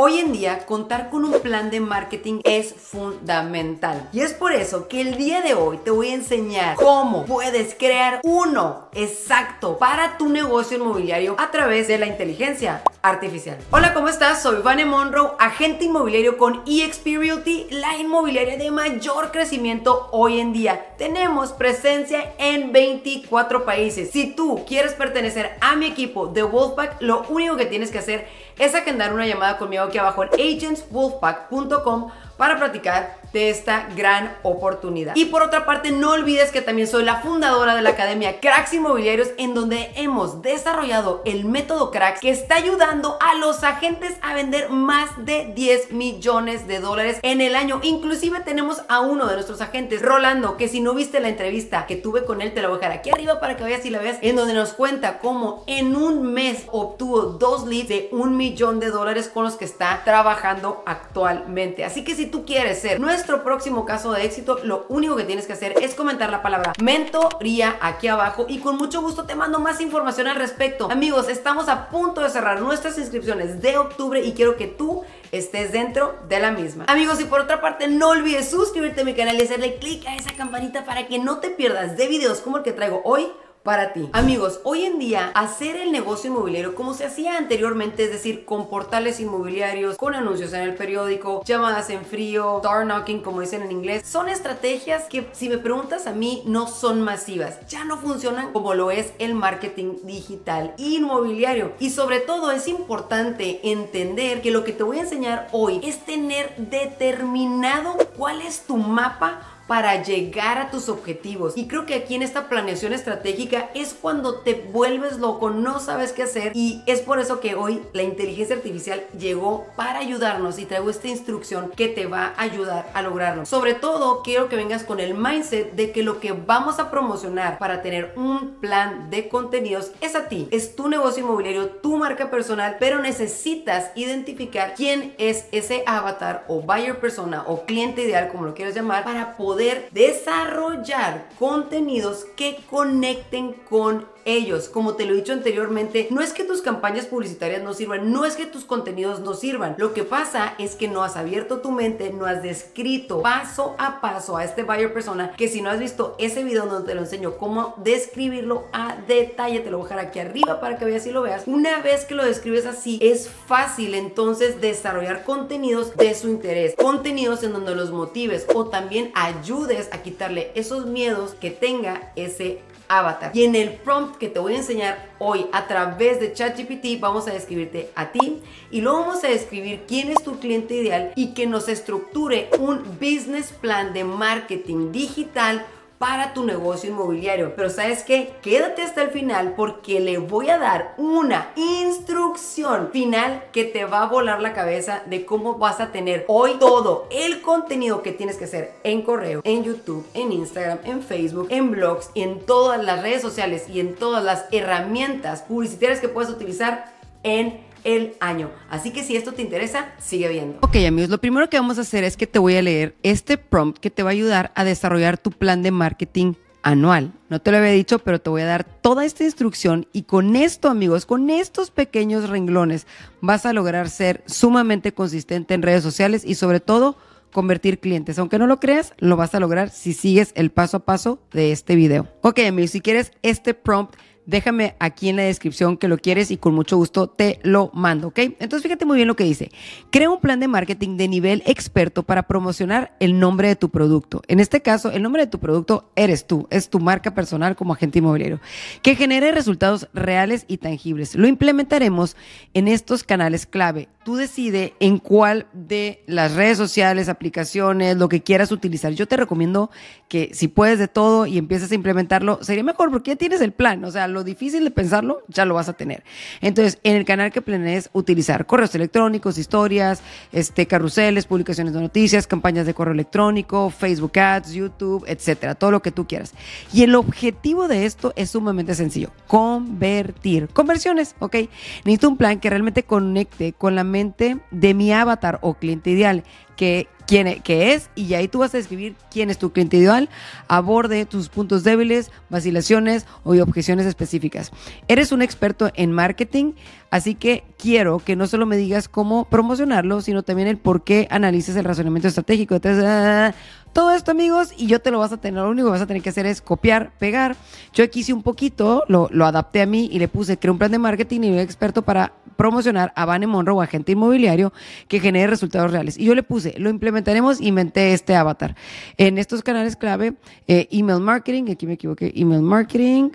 Hoy en día, contar con un plan de marketing es fundamental. Y es por eso que el día de hoy te voy a enseñar cómo puedes crear uno exacto para tu negocio inmobiliario a través de la inteligencia artificial. Hola, ¿cómo estás? Soy Vane Monroe, agente inmobiliario con eXp Realty, la inmobiliaria de mayor crecimiento hoy en día. Tenemos presencia en 24 países. Si tú quieres pertenecer a mi equipo de Wolfpack, lo único que tienes que hacer es dar una llamada conmigo aquí abajo en agentswolfpack.com para platicar de esta gran oportunidad. Y por otra parte, no olvides que también soy la fundadora de la Academia Cracks Inmobiliarios, en donde hemos desarrollado el método Cracks que está ayudando a los agentes a vender más de 10 millones de dólares en el año. Inclusive tenemos a uno de nuestros agentes, Rolando, que si no viste la entrevista que tuve con él, te la voy a dejar aquí arriba para que veas y la veas, en donde nos cuenta cómo en un mes obtuvo dos leads de un millón de dólares con los que está trabajando actualmente. Así que si tú quieres ser nuestro próximo caso de éxito, lo único que tienes que hacer es comentar la palabra mentoría aquí abajo y con mucho gusto te mando más información al respecto. Amigos, estamos a punto de cerrar nuestras inscripciones de octubre y quiero que tú estés dentro de la misma. Amigos, y por otra parte, no olvides suscribirte a mi canal y hacerle clic a esa campanita para que no te pierdas de videos como el que traigo hoy para ti. Amigos, hoy en día hacer el negocio inmobiliario como se hacía anteriormente, es decir, con portales inmobiliarios, con anuncios en el periódico, llamadas en frío, door knocking como dicen en inglés, son estrategias que si me preguntas a mí no son masivas, ya no funcionan como lo es el marketing digital inmobiliario. Y sobre todo es importante entender que lo que te voy a enseñar hoy es tener determinado cuál es tu mapa para llegar a tus objetivos. Y creo que aquí en esta planeación estratégica es cuando te vuelves loco, no sabes qué hacer y es por eso que hoy la inteligencia artificial llegó para ayudarnos y traigo esta instrucción que te va a ayudar a lograrlo. Sobre todo quiero que vengas con el mindset de que lo que vamos a promocionar para tener un plan de contenidos es a ti, es tu negocio inmobiliario, tu marca personal, pero necesitas identificar quién es ese avatar o buyer persona o cliente ideal como lo quieras llamar para poder desarrollar contenidos que conecten con ellos. Como te lo he dicho anteriormente, no es que tus campañas publicitarias no sirvan, no es que tus contenidos no sirvan. Lo que pasa es que no has abierto tu mente, no has descrito paso a paso a este buyer persona, que si no has visto ese video donde te lo enseño cómo describirlo a detalle, te lo voy a dejar aquí arriba para que veas y lo veas. Una vez que lo describes así, es fácil entonces desarrollar contenidos de su interés, contenidos en donde los motives o también ayudes a quitarle esos miedos que tenga ese avatar. Y en el prompt que te voy a enseñar hoy a través de ChatGPT vamos a describirte a ti y luego vamos a describir quién es tu cliente ideal y que nos estructure un business plan de marketing digital para tu negocio inmobiliario. Pero sabes qué, quédate hasta el final porque le voy a dar una instrucción final que te va a volar la cabeza de cómo vas a tener hoy todo el contenido que tienes que hacer en correo, en YouTube, en Instagram, en Facebook, en blogs en todas las redes sociales y en todas las herramientas publicitarias que puedes utilizar en el año. Así que si esto te interesa, sigue viendo. Ok amigos, lo primero que vamos a hacer es que te voy a leer este prompt que te va a ayudar a desarrollar tu plan de marketing anual. No te lo había dicho, pero te voy a dar toda esta instrucción y con esto, amigos, con estos pequeños renglones vas a lograr ser sumamente consistente en redes sociales y sobre todo convertir clientes. Aunque no lo creas, lo vas a lograr si sigues el paso a paso de este video. Ok, amigos, si quieres este prompt déjame aquí en la descripción que lo quieres y con mucho gusto te lo mando, ¿ok? Entonces fíjate muy bien lo que dice. Crea un plan de marketing de nivel experto para promocionar el nombre de tu producto. En este caso, el nombre de tu producto eres tú, es tu marca personal como agente inmobiliario, que genere resultados reales y tangibles. Lo implementaremos en estos canales clave. Tú decide en cuál de las redes sociales, aplicaciones, lo que quieras utilizar. Yo te recomiendo que si puedes de todo y empiezas a implementarlo, sería mejor porque ya tienes el plan, o sea, lo lo difícil de pensarlo, ya lo vas a tener. Entonces, en el canal que planees utilizar correos electrónicos, historias, este, carruseles, publicaciones de noticias, campañas de correo electrónico, Facebook Ads, YouTube, etcétera, todo lo que tú quieras. Y el objetivo de esto es sumamente sencillo: convertir. Conversiones, ¿ok? Necesito un plan que realmente conecte con la mente de mi avatar o cliente ideal, que quién e-, es y ahí tú vas a describir quién es tu cliente ideal, aborde tus puntos débiles, vacilaciones o objeciones específicas. Eres un experto en marketing, así que quiero que no solo me digas cómo promocionarlo, sino también el por qué analices el razonamiento estratégico. Entonces, todo esto, amigos, y yo te lo vas a tener. Lo único que vas a tener que hacer es copiar, pegar. Yo aquí hice un poquito, lo, adapté a mí y le puse, creé un plan de marketing y un experto para promocionar a Van Monroe, agente inmobiliario, que genere resultados reales. Y yo le puse, lo implementaremos, inventé este avatar. En estos canales clave, eh, email marketing, aquí me equivoqué, email marketing,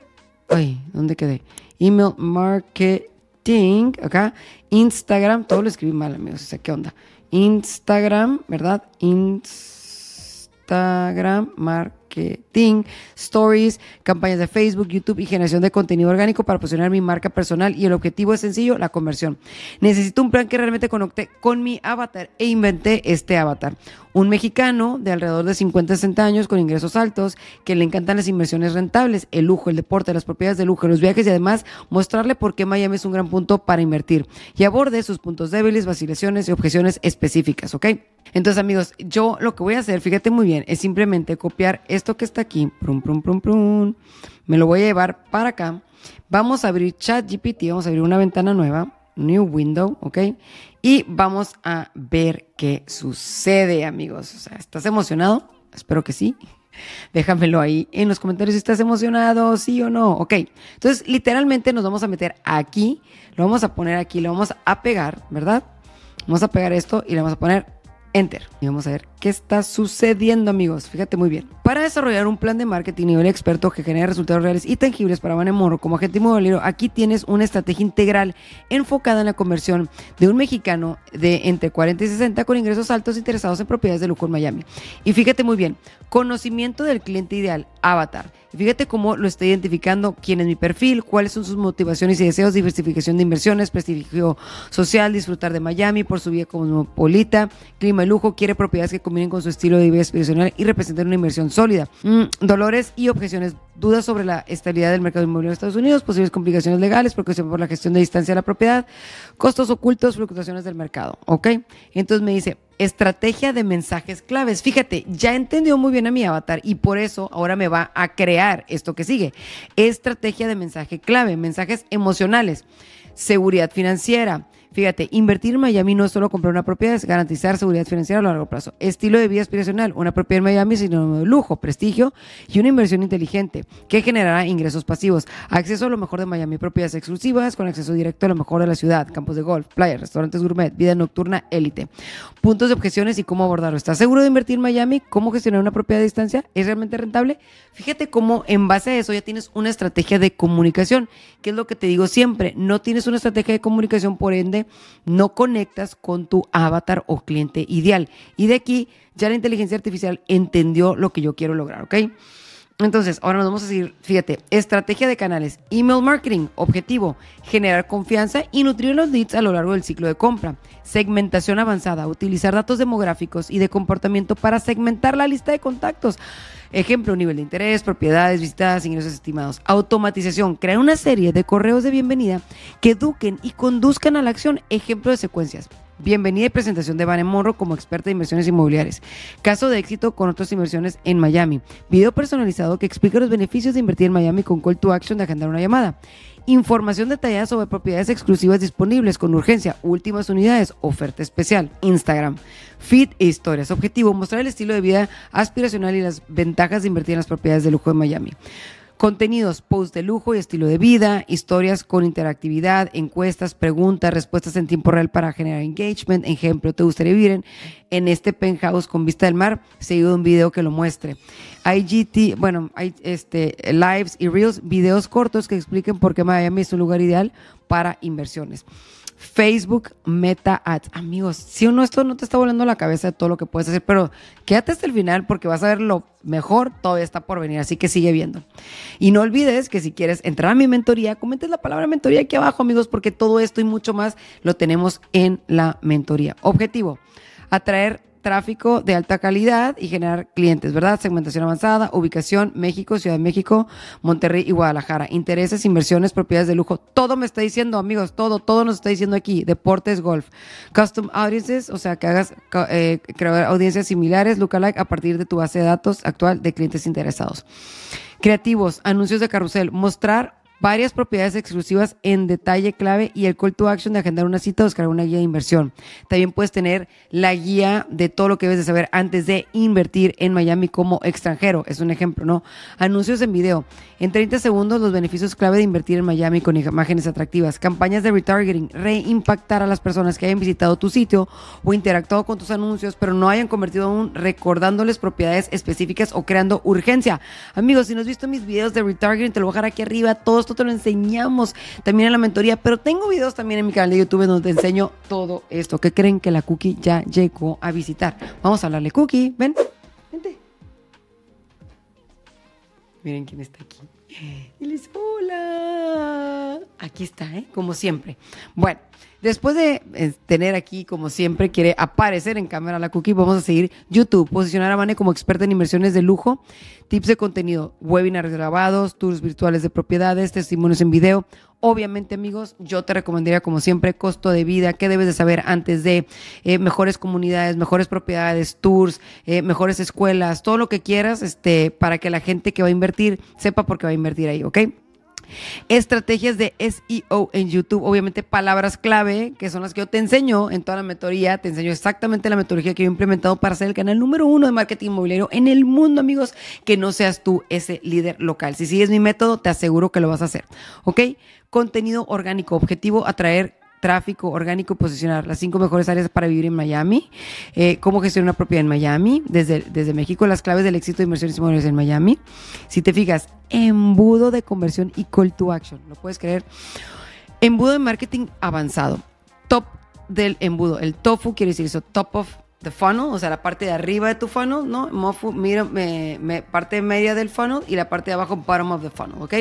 ay, ¿dónde quedé? Email marketing, acá, Instagram, todo lo escribí mal, amigos, o sea, ¿qué onda? Instagram, ¿verdad? Instagram, marketing marketing, stories, campañas de Facebook, YouTube y generación de contenido orgánico para posicionar mi marca personal y el objetivo es sencillo, la conversión. Necesito un plan que realmente conecte con mi avatar e inventé este avatar. Un mexicano de alrededor de 50 60 años con ingresos altos, que le encantan las inversiones rentables, el lujo, el deporte, las propiedades de lujo, los viajes y además mostrarle por qué Miami es un gran punto para invertir y aborde sus puntos débiles, vacilaciones y objeciones específicas, ¿ok? Entonces, amigos, yo lo que voy a hacer, fíjate muy bien, es simplemente copiar esto que está aquí. Prum, prum, prum, prum. Me lo voy a llevar para acá. Vamos a abrir ChatGPT, vamos a abrir una ventana nueva, New Window, ¿ok? Y vamos a ver qué sucede, amigos. O sea, ¿estás emocionado? Espero que sí. Déjamelo ahí en los comentarios si estás emocionado, sí o no. Ok, entonces literalmente nos vamos a meter aquí, lo vamos a poner aquí, lo vamos a pegar, ¿verdad? Vamos a pegar esto y le vamos a poner Enter. Y vamos a ver ¿Qué está sucediendo, amigos? Fíjate muy bien. Para desarrollar un plan de marketing nivel experto que genere resultados reales y tangibles para Moro como agente inmobiliario, aquí tienes una estrategia integral enfocada en la conversión de un mexicano de entre 40 y 60 con ingresos altos interesados en propiedades de lujo en Miami. Y fíjate muy bien, conocimiento del cliente ideal, avatar. Fíjate cómo lo está identificando, quién es mi perfil, cuáles son sus motivaciones y deseos, diversificación de inversiones, prestigio social, disfrutar de Miami por su vida cosmopolita, clima y lujo, quiere propiedades que con su estilo de vida y representen una inversión sólida. Mm, dolores y objeciones. Dudas sobre la estabilidad del mercado inmobiliario de Estados Unidos, posibles complicaciones legales, preocupación por la gestión de distancia de la propiedad, costos ocultos, fluctuaciones del mercado. ¿Ok? Entonces me dice, estrategia de mensajes claves. Fíjate, ya entendió muy bien a mi avatar y por eso ahora me va a crear esto que sigue. Estrategia de mensaje clave, mensajes emocionales, seguridad financiera, Fíjate, invertir en Miami no es solo comprar una propiedad, es garantizar seguridad financiera a largo plazo. Estilo de vida aspiracional, una propiedad en Miami sinónimo de lujo, prestigio y una inversión inteligente que generará ingresos pasivos. Acceso a lo mejor de Miami, propiedades exclusivas con acceso directo a lo mejor de la ciudad, campos de golf, playas, restaurantes gourmet, vida nocturna élite. Puntos de objeciones y cómo abordarlo. ¿Estás seguro de invertir en Miami? ¿Cómo gestionar una propiedad a distancia? ¿Es realmente rentable? Fíjate cómo en base a eso ya tienes una estrategia de comunicación, que es lo que te digo siempre, no tienes una estrategia de comunicación, por ende no conectas con tu avatar o cliente ideal. Y de aquí ya la inteligencia artificial entendió lo que yo quiero lograr, ¿ok? Entonces, ahora nos vamos a decir, fíjate, estrategia de canales, email marketing, objetivo, generar confianza y nutrir los leads a lo largo del ciclo de compra, segmentación avanzada, utilizar datos demográficos y de comportamiento para segmentar la lista de contactos. Ejemplo, nivel de interés, propiedades, visitadas, ingresos estimados. Automatización, crear una serie de correos de bienvenida que eduquen y conduzcan a la acción. Ejemplo de secuencias. Bienvenida y presentación de Van Morro como experta de inversiones inmobiliarias. Caso de éxito con otras inversiones en Miami. Video personalizado que explica los beneficios de invertir en Miami con call to action de agendar una llamada. Información detallada sobre propiedades exclusivas disponibles con urgencia, últimas unidades, oferta especial, Instagram, feed e historias. Objetivo, mostrar el estilo de vida aspiracional y las ventajas de invertir en las propiedades de lujo de Miami. Contenidos, post de lujo y estilo de vida, historias con interactividad, encuestas, preguntas, respuestas en tiempo real para generar engagement. Ejemplo, ¿te gustaría vivir en, este penthouse con vista del mar? Seguido de un video que lo muestre. IGT, bueno, hay este, lives y reels, videos cortos que expliquen por qué Miami es un lugar ideal para inversiones. Facebook Meta Ads. Amigos, si uno esto no te está volando la cabeza de todo lo que puedes hacer, pero quédate hasta el final porque vas a ver lo mejor, todavía está por venir, así que sigue viendo. Y no olvides que si quieres entrar a mi mentoría, comentes la palabra mentoría aquí abajo, amigos, porque todo esto y mucho más lo tenemos en la mentoría. Objetivo, atraer tráfico de alta calidad y generar clientes, ¿verdad? Segmentación avanzada, ubicación, México, Ciudad de México, Monterrey y Guadalajara. Intereses, inversiones, propiedades de lujo. Todo me está diciendo, amigos, todo, todo nos está diciendo aquí. Deportes, golf. Custom audiences, o sea, que hagas, eh, crear audiencias similares, lookalike, a partir de tu base de datos actual de clientes interesados. Creativos, anuncios de carrusel, mostrar varias propiedades exclusivas en detalle clave y el call to action de agendar una cita o descargar una guía de inversión. También puedes tener la guía de todo lo que debes de saber antes de invertir en Miami como extranjero. Es un ejemplo, ¿no? Anuncios en video. En 30 segundos, los beneficios clave de invertir en Miami con imágenes atractivas. Campañas de retargeting. Reimpactar a las personas que hayan visitado tu sitio o interactuado con tus anuncios, pero no hayan convertido aún recordándoles propiedades específicas o creando urgencia. Amigos, si no has visto mis videos de retargeting, te lo voy a dejar aquí arriba. Todos nosotros lo enseñamos también en la mentoría, pero tengo videos también en mi canal de YouTube donde te enseño todo esto. ¿Qué creen que la Cookie ya llegó a visitar? Vamos a hablarle, Cookie, ven. Vente. Miren quién está aquí. Y le hola. Aquí está, ¿eh? como siempre. Bueno, después de eh, tener aquí, como siempre, quiere aparecer en cámara la cookie, vamos a seguir YouTube, posicionar a Mane como experta en inversiones de lujo, tips de contenido, webinars grabados, tours virtuales de propiedades, testimonios en video, Obviamente, amigos, yo te recomendaría, como siempre, costo de vida, qué debes de saber antes de eh, mejores comunidades, mejores propiedades, tours, eh, mejores escuelas, todo lo que quieras, este, para que la gente que va a invertir sepa por qué va a invertir ahí, ¿ok? Estrategias de SEO en YouTube, obviamente palabras clave, que son las que yo te enseño en toda la metodología te enseño exactamente la metodología que yo he implementado para ser el canal número uno de marketing inmobiliario en el mundo, amigos, que no seas tú ese líder local. Si sigues mi método, te aseguro que lo vas a hacer, ¿ok? Contenido orgánico, objetivo, atraer tráfico orgánico posicionar las cinco mejores áreas para vivir en Miami, eh, cómo gestionar una propiedad en Miami, desde, desde México, las claves del éxito de inversiones inmobiliarias en Miami. Si te fijas, embudo de conversión y call to action, ¿lo puedes creer? Embudo de marketing avanzado, top del embudo, el tofu quiere decir eso, top of the funnel, o sea, la parte de arriba de tu funnel, ¿no? Mofu, mira, me, parte media del funnel y la parte de abajo, bottom of the funnel, ¿ok?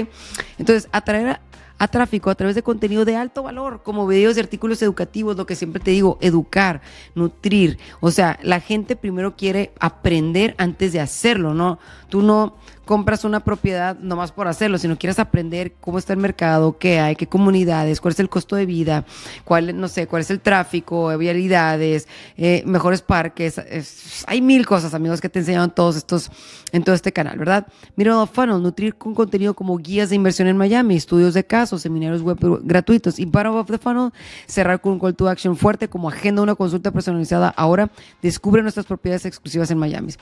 Entonces, atraer a a tráfico a través de contenido de alto valor, como videos y artículos educativos, lo que siempre te digo, educar, nutrir. O sea, la gente primero quiere aprender antes de hacerlo, ¿no? Tú no compras una propiedad nomás por hacerlo, sino quieres aprender cómo está el mercado, qué hay, qué comunidades, cuál es el costo de vida, cuál, no sé, cuál es el tráfico, vialidades, eh, mejores parques. hay mil cosas, amigos, que te enseñan todos estos, en todo este canal, ¿verdad? Mira, Funnel, nutrir con contenido como guías de inversión en Miami, estudios de caso o seminarios web gratuitos. Y bottom of the funnel, cerrar con un call to action fuerte como agenda una consulta personalizada. Ahora descubre nuestras propiedades exclusivas en Miami.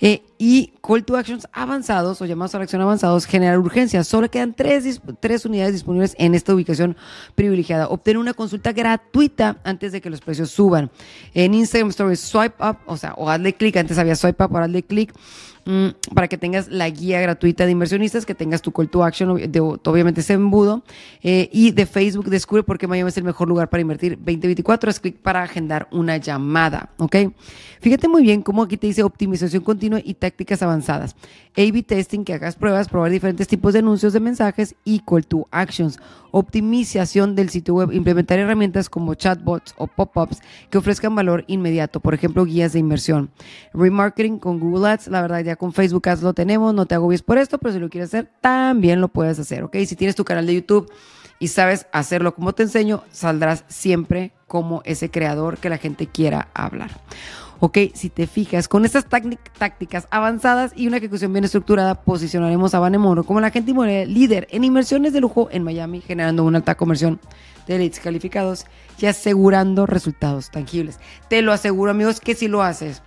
Eh, y call to actions avanzados o llamados a la acción avanzados, generar urgencia. Solo quedan tres, tres unidades disponibles en esta ubicación privilegiada. Obtener una consulta gratuita antes de que los precios suban. En Instagram Stories, swipe up, o sea, o hazle clic, antes había swipe up, ahora hazle clic Mm, para que tengas la guía gratuita de inversionistas, que tengas tu call to action, obviamente ese embudo, eh, y de Facebook descubre por qué Miami es el mejor lugar para invertir 2024, es clic para agendar una llamada, ¿ok? Fíjate muy bien cómo aquí te dice optimización continua y tácticas avanzadas. A-B testing, que hagas pruebas, probar diferentes tipos de anuncios de mensajes y call to actions. Optimización del sitio web, implementar herramientas como chatbots o pop-ups que ofrezcan valor inmediato, por ejemplo, guías de inversión. Remarketing con Google Ads, la verdad ya con Facebook Ads lo tenemos, no te agobies por esto, pero si lo quieres hacer, también lo puedes hacer, ¿ok? Si tienes tu canal de YouTube y sabes hacerlo como te enseño, saldrás siempre como ese creador que la gente quiera hablar. Ok, si te fijas, con estas tácticas avanzadas y una ejecución bien estructurada, posicionaremos a Banemoro como la gente líder en inversiones de lujo en Miami, generando una alta conversión de leads calificados y asegurando resultados tangibles. Te lo aseguro, amigos, que si lo haces,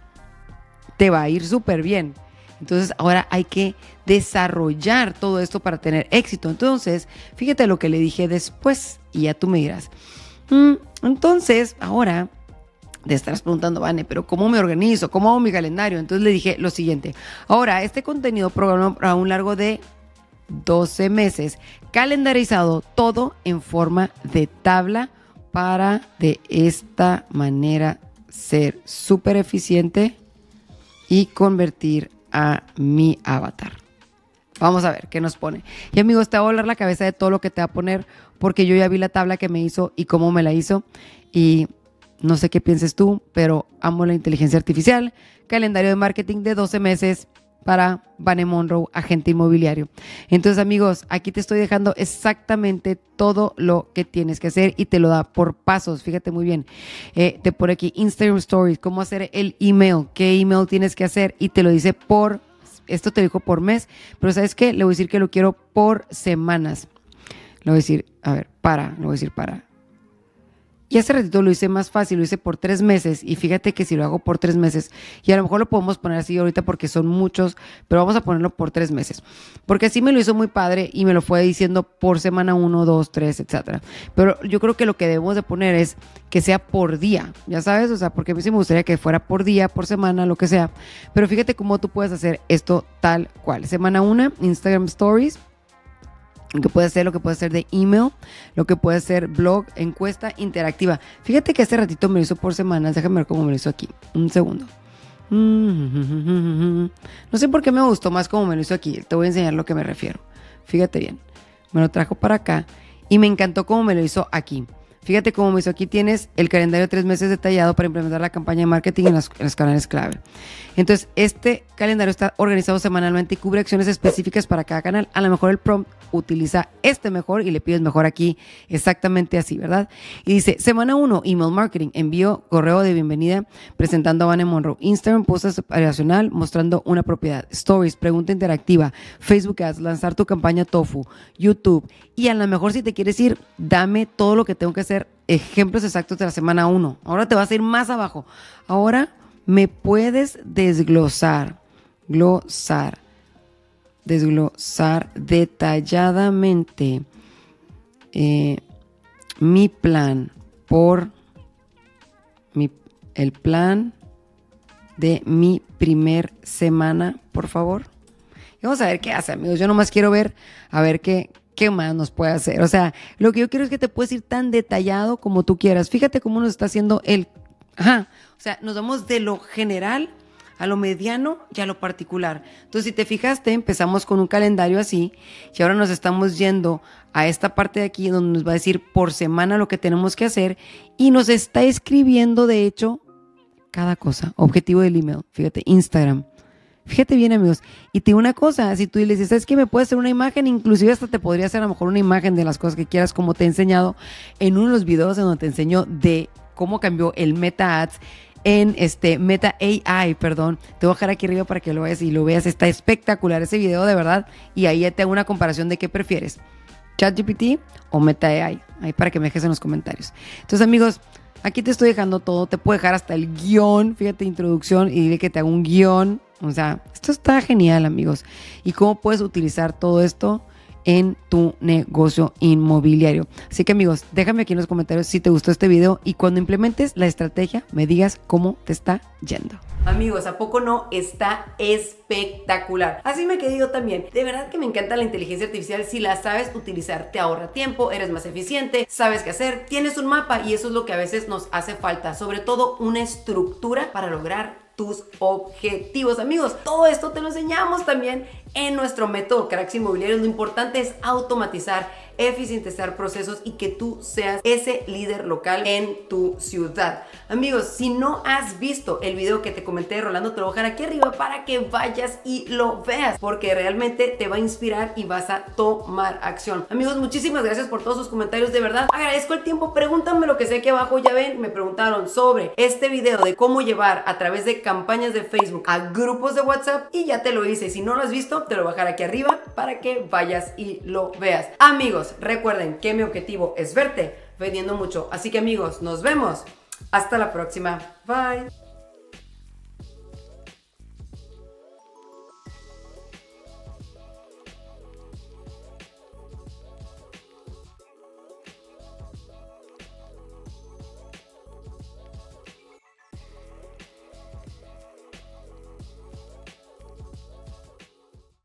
te va a ir súper bien. Entonces ahora hay que desarrollar todo esto para tener éxito. Entonces, fíjate lo que le dije después y ya tú me dirás. Mm, entonces, ahora te estarás preguntando, Vane, pero ¿cómo me organizo? ¿Cómo hago mi calendario? Entonces le dije lo siguiente. Ahora, este contenido programado a un largo de 12 meses, calendarizado todo en forma de tabla para de esta manera ser súper eficiente y convertir a mi avatar. Vamos a ver qué nos pone. Y amigos, te va a volar la cabeza de todo lo que te va a poner, porque yo ya vi la tabla que me hizo y cómo me la hizo. Y no sé qué pienses tú, pero amo la inteligencia artificial. Calendario de marketing de 12 meses para Vane Monroe, agente inmobiliario. Entonces, amigos, aquí te estoy dejando exactamente todo lo que tienes que hacer y te lo da por pasos. Fíjate muy bien. Eh, te pone aquí Instagram Stories, cómo hacer el email, qué email tienes que hacer y te lo dice por, esto te dijo por mes, pero ¿sabes qué? Le voy a decir que lo quiero por semanas. Le voy a decir, a ver, para, le voy a decir para. Y hace ratito lo hice más fácil, lo hice por tres meses. Y fíjate que si lo hago por tres meses, y a lo mejor lo podemos poner así ahorita porque son muchos, pero vamos a ponerlo por tres meses. Porque así me lo hizo muy padre y me lo fue diciendo por semana uno, dos, tres, etc., Pero yo creo que lo que debemos de poner es que sea por día, ya sabes, o sea, porque a mí sí me gustaría que fuera por día, por semana, lo que sea. Pero fíjate cómo tú puedes hacer esto tal cual. Semana una, Instagram Stories lo que puede ser, lo que puede ser de email, lo que puede ser blog, encuesta interactiva. Fíjate que hace ratito me lo hizo por semanas, déjame ver cómo me lo hizo aquí. Un segundo. Mm, no sé por qué me gustó más cómo me lo hizo aquí, te voy a enseñar lo que me refiero. Fíjate bien, me lo trajo para acá y me encantó cómo me lo hizo aquí. Fíjate cómo me hizo aquí tienes el calendario de tres meses detallado para implementar la campaña de marketing en, las, los canales clave. Entonces, este calendario está organizado semanalmente y cubre acciones específicas para cada canal. A lo mejor el prompt utiliza este mejor y le pides mejor aquí, exactamente así, ¿verdad? Y dice, semana 1, email marketing, envío correo de bienvenida presentando a Van Monroe, Instagram, post operacional mostrando una propiedad, stories, pregunta interactiva, Facebook Ads, lanzar tu campaña Tofu, YouTube. Y a lo mejor si te quieres ir, dame todo lo que tengo que hacer ejemplos exactos de la semana 1. Ahora te vas a ir más abajo. Ahora me puedes desglosar, glosar, desglosar detalladamente eh, mi plan por mi, el plan de mi primer semana, por favor. Y vamos a ver qué hace, amigos. Yo nomás quiero ver, a ver qué, ¿qué más nos puede hacer? O sea, lo que yo quiero es que te puedes ir tan detallado como tú quieras. Fíjate cómo nos está haciendo el... Ajá. O sea, nos vamos de lo general a lo mediano y a lo particular. Entonces, si te fijaste, empezamos con un calendario así y ahora nos estamos yendo a esta parte de aquí donde nos va a decir por semana lo que tenemos que hacer y nos está escribiendo, de hecho, cada cosa. Objetivo del email, fíjate, Instagram. Fíjate bien, amigos. Y te digo una cosa, si tú le dices, ¿sabes que me puedes hacer una imagen? Inclusive hasta te podría hacer a lo mejor una imagen de las cosas que quieras, como te he enseñado en uno de los videos en donde te enseño de cómo cambió el Meta Ads en este Meta AI, perdón. Te voy a dejar aquí arriba para que lo veas y lo veas. Está espectacular ese video, de verdad. Y ahí ya te hago una comparación de qué prefieres, ChatGPT o Meta AI. Ahí para que me dejes en los comentarios. Entonces, amigos, aquí te estoy dejando todo. Te puedo dejar hasta el guión. Fíjate, introducción y dile que te hago un guión o sea, esto está genial, amigos. ¿Y cómo puedes utilizar todo esto? en tu negocio inmobiliario. Así que amigos, déjame aquí en los comentarios si te gustó este video y cuando implementes la estrategia me digas cómo te está yendo. Amigos, ¿a poco no está espectacular? Así me quedo yo también. De verdad que me encanta la inteligencia artificial. Si la sabes utilizar, te ahorra tiempo, eres más eficiente, sabes qué hacer, tienes un mapa y eso es lo que a veces nos hace falta, sobre todo una estructura para lograr objetivos. Amigos, todo esto te lo enseñamos también en nuestro método Cracks Inmobiliarios. Lo importante es automatizar eficientizar procesos y que tú seas ese líder local en tu ciudad. Amigos, si no has visto el video que te comenté de Rolando, te lo voy a dejar aquí arriba para que vayas y lo veas, porque realmente te va a inspirar y vas a tomar acción. Amigos, muchísimas gracias por todos sus comentarios, de verdad. Agradezco el tiempo, pregúntame lo que sé aquí abajo, ya ven, me preguntaron sobre este video de cómo llevar a través de campañas de Facebook a grupos de WhatsApp y ya te lo hice. Si no lo has visto, te lo voy a dejar aquí arriba para que vayas y lo veas. Amigos, recuerden que mi objetivo es verte vendiendo mucho. Así que amigos, nos vemos. Hasta la próxima. Bye.